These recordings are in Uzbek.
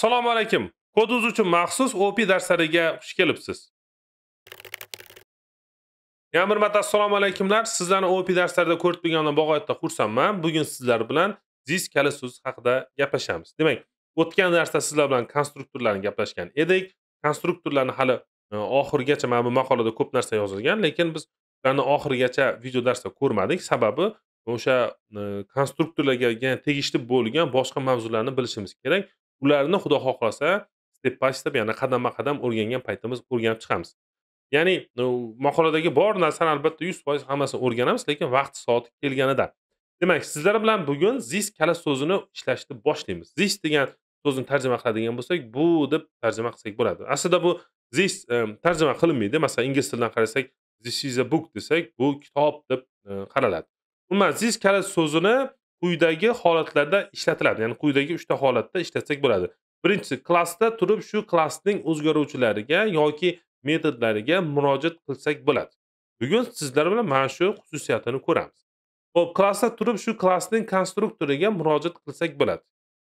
assalomu alaykum koduz uchun maxsus op darslariga xush kelibsiz yana bir marta assalomu alaykumlar sizlarni op darslarida ko'rib turganimdan bag'oyatda xursandman bugun sizlar bilan ziz kali so'zi haqida gaplashamiz demak o'tgan darsda sizlar bilan konstruktorlarni gaplashgan edik konstruktorlarni hali e, oxirigacha mana bu maqolada ko'p narsa yozilgan lekin biz ularni oxirigacha video darsda ko'rmadik sababi o'sha e, konstruktorlarga tegishli bo'lgan boshqa mavzularni bilishimiz kerak ularni xudo xohlasa step by step ya'ni qadamma qadam o'rgangan paytimiz o'rganib chiqamiz ya'ni maqoladagi bor narsani albatta yuz foiz hammasini o'rganamiz lekin vaqti soati kelganida demak sizlar bilan bugun zis kala so'zini ishlashni boshlaymiz zis degan so'zni tarjima qiladigan bo'lsak bu deb tarjima qilsak bo'ladi aslida bu zis tarjima qilinmaydi masalan ingliz tilidan qarasak this is a book desak bu kitob deb qaraladi umuman zis kala so'zini quyidagi holatlarda ishlatiladi ya'ni quyidagi uchta holatda ishlatsak bo'ladi birinchisi klassda turib shu klassning o'zgaruvchilariga yoki metodlariga murojaat qilsak bo'ladi bugun sizlar bilan mana shu xususiyatini ko'ramiz ho'p klassda turib shu klassning konstruktoriga murojaat qilsak bo'ladi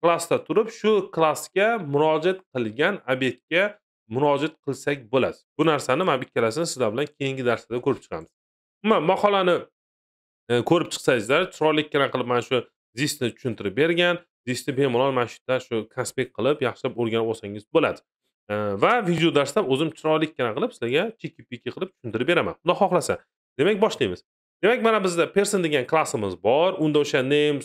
klassda turib shu klassga murojaat qilgan obyektga murojaat qilsak bo'ladi bu narsani mana bu ikkalasini sizlar bilan keyingi darsda ko'rib chiqamiz umuman maqolani ko'rib chiqsangizlar chiroylikkina qilib mana shu zisni tushuntirib bergan zisni bemalol mana shu yerda shu konspekt qilib yaxshilab o'rganib olsangiz bo'ladi va video darsda o'zim chiroylikkina qilib sizlarga cheki piki qilib tushuntirib beraman xudo xohlasa demak boshlaymiz demak mana bizda person degan klassimiz bor unda o'sha name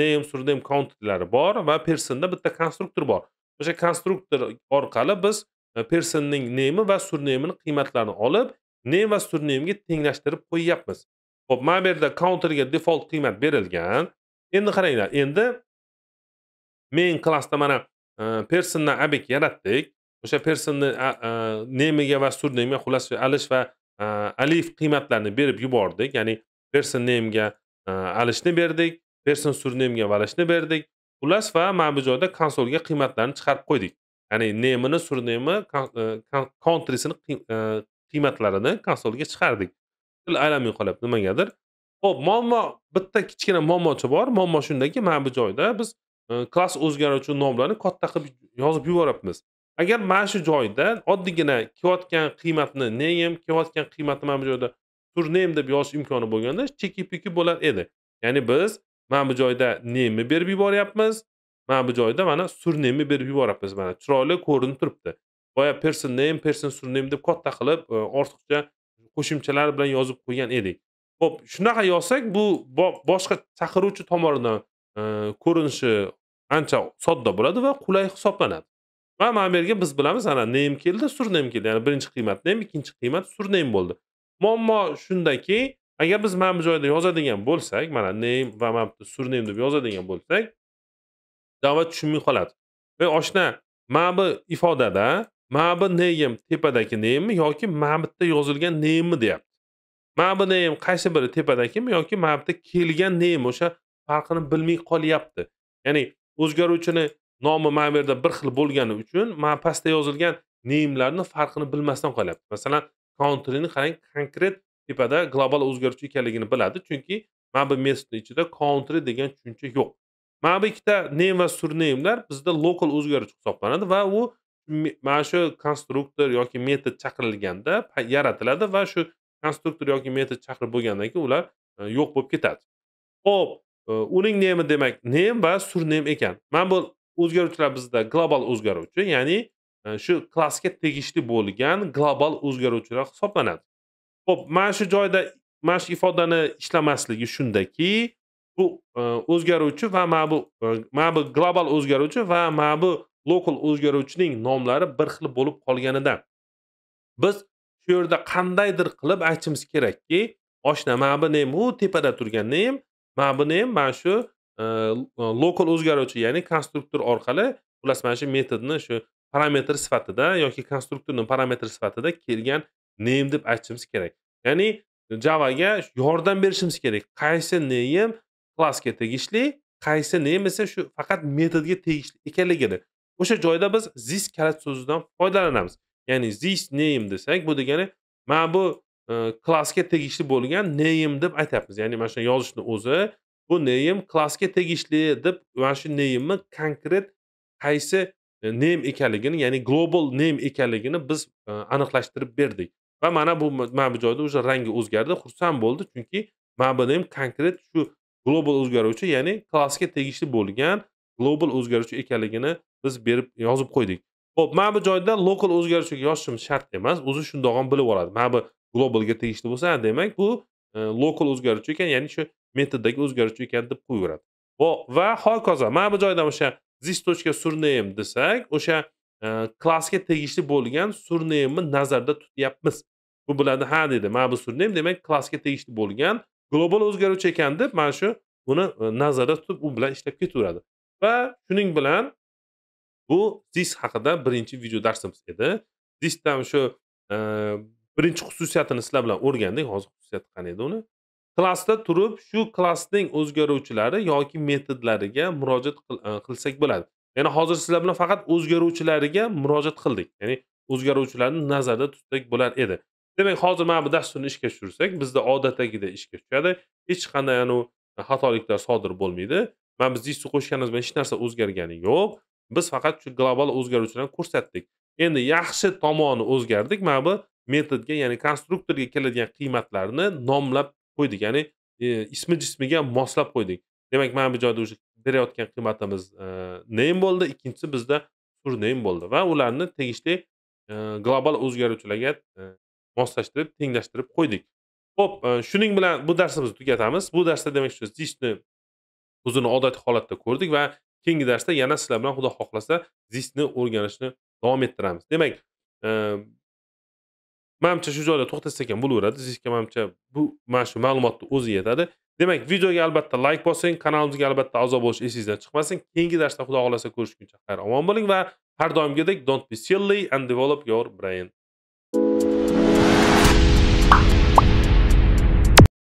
name surname countlari bor va personda bitta konstruktor bor o'sha konstruktor orqali biz personning nemi va surnemini qiymatlarini olib nem va surnemga tenglashtirib qo'yyapmiz Xo'p, mana bu yerda counterga default qiymat berilgan. Endi qaranglar, endi main klassda mana e, persondan obyekt yaratdik. O'sha personni e, nemiga va surnemiga xullas alish va e, alif qiymatlarini berib yubordik. Ya'ni person nemiga alishni berdik, person surnemiga valishni berdik. Xullas va mana bu joyda konsolga qiymatlarni chiqarib qo'ydik. Ya'ni nemini, surnemi, countrysini qiymatlarini konsolga chiqardik. til aylanmay qolyapti nimagadir ho'p muammo bitta kichkina muammochi bor muammo shundaki mana bu joyda biz e, klass o'zgaruvchi nomlarni katta qilib yozib yuboryapmiz agar mana shu joyda oddiygina kelayotgan qiymatni neym kelayotgan qiymatni mana bu joyda surnem deb yozish imkoni bo'lganda cheki puki bo'lar edi ya'ni biz mana bu joyda nemni berib yuboryapmiz mana bu joyda mana surnemni berib yuboryapmiz mana chiroyli ko'rinib turibdi boya person name person surname deb katta qilib e, ortiqcha qo'shimchalar bilan yozib qo'ygan edik ho'p shunaqa yozsak bu boshqa chaqiruvchi tomonidan e, ko'rinishi ancha sodda bo'ladi va qulay hisoblanadi va mana bu yerga biz bilamiz ana nem keldi surnem keldi ya'ni birinchi qiymat nem ikkinchi qiymat surnem bo'ldi muammo shundaki agar biz mana bu joyda yozadigan bo'lsak mana nem va mana bu surnem deb yozadigan bo'lsak da'vat tushunmay qoladi ey oshna mana bu ifodada mabneyim tepadagi nemi yoki mabitda yozilgan nemi deyapti mabneyim qaysi biri tepadagimi yoki mabitda kelgan nemi o'sha farqini bilmay qolyapti ya'ni o'zgaruvchini nomi mana bu yerda bir xil bo'lgani uchun ma pastda yozilgan neymlarni farqini bilmasdan qolyapti masalan countryni qarang konkret tepada global o'zgaruvchi ekanligini biladi chunki mana bu metodni ichida country degan tushuncha yo'q mana bu ikkita name va surnamelar bizda lokal o'zgaruvchi hisoblanadi va u mana shu konstruktor yoki metod chaqirilganda yaratiladi va shu konstruktor yoki metod chaqirib bo'lgandan keyin ular e, yo'q bo'lib ketadi ho'p e, uning nemi demak nem va surnem ekan mana bu o'zgaruvchilar bizda global o'zgaruvchi ya'ni e, shu klassga tegishli bo'lgan global o'zgaruvchilar hisoblanadi ho'p mana shu joyda mana shu ifodani ishlamasligi shundaki bu o'zgaruvchi va mana bu mana bu global o'zgaruvchi va mana bu lokal o'zgaruvchining nomlari bir xil bo'lib qolganidan biz shu yerda qandaydir qilib aytishimiz kerakki oshna mana bu nem u tepada turgan nem mana bu nem mana shu e, e, lokal o'zgaruvchi ya'ni konstruktor orqali xullas mana shu metodni shu parametr sifatida yoki konstruktorni parametr sifatida kelgan nem deb aytishimiz kerak ya'ni javaga yordam berishimiz kerak qaysi name klassga tegishli qaysi nem esa shu faqat metodga tegishli ekanligini o'sha joyda biz this kalit so'zidan foydalanamiz ya'ni this name desak bu degani mana bu e, klassga tegishli bo'lgan name deb aytyapmiz ya'ni mana shu yozishni o'zi bu name klassga tegishli deb mana shu name'ni konkret qaysi e, name ekanligini ya'ni global name ekanligini biz e, aniqlashtirib berdik va mana bu mana bu joyda уже rangi o'zgardi xursand bo'ldi chunki mana bu name konkret shu global o'zgaruvchi ya'ni klassga tegishli bo'lgan global o'zgaruvchi ekanligini biz berib yozib qo'ydik ho'p mana bu joyda local o'zgaruvchiga yozishim shart emas o'zi shundoq ham bilib oladi mana bu globalga tegishli bo'lsa demak bu e, local o'zgaruvchi ekan ya'ni shu metoddagi o'zgaruvchi ekan deb qo'yaveradi va hokazo mana bu joyda o'sha this точка surname desak o'sha e, klassga tegishli bo'lgan surnameni nazarda tutyapmiz bu biladi ha dedi mana bu surname demak klassga tegishli bo'lgan global o'zgaruvchi ekan deb mana shu buni e, nazarda tutib u bilan ishlab ketaveradi va shuning bilan bu zis haqida birinchi video darsimiz edi zisdan shu e, birinchi xususiyatini sizlar bilan o'rgandik hozir xususiyati qanday edi uni klassda turib shu klassning o'zgaruvchilari yoki metodlariga murojaat e, qilsak bo'ladi ya'ni hozir sizlar bilan faqat o'zgaruvchilariga murojaat qildik ya'ni o'zgaruvchilarni nazarda tutsak bo'lar edi demak hozir mana bu dasturni ishga tushirsak bizda odatdagidek ishga tushadi hech qanday anavi xatoliklar sodir bo'lmaydi mana bizni suv qo'shganimiz bilan hech narsa o'zgargani yo'q biz faqat shu global o'zgaruvchilarni ko'rsatdik endi yaxshi tomoni o'zgardik mana bu metodga ya'ni konstruktorga keladigan qiymatlarni nomlab qo'ydik ya'ni e, ismi jismiga moslab qo'ydik demak mana bu joyda уже berayotgan qiymatimiz e, name bo'ldi ikkinchisi bizda surname bo'ldi va ularni tegishli e, global o'zgaruvchilarga moslashtirib tenglashtirib qo'ydik ho'p shuning bilan bu darsimizni tugatamiz bu darsda demak shu zishni o'zini odatiy holatda ko'rdik va keyingi darsda yana sizlar bilan xudo xohlasa zistni o'rganishni davom ettiramiz demak ehm, manimcha shu joyda to'xtatsak ham bo'laveradi zisga manimcha bu mana shu ma'lumotni o'zi yetadi demak videoga albatta layk bossang kanalimizga albatta a'zo bo'lish esingizdan chiqmasin keyingi darsda xudo xohlasa ko'rishguncha xayr omon bo'ling va har doimgidek don't be silly and develop your brain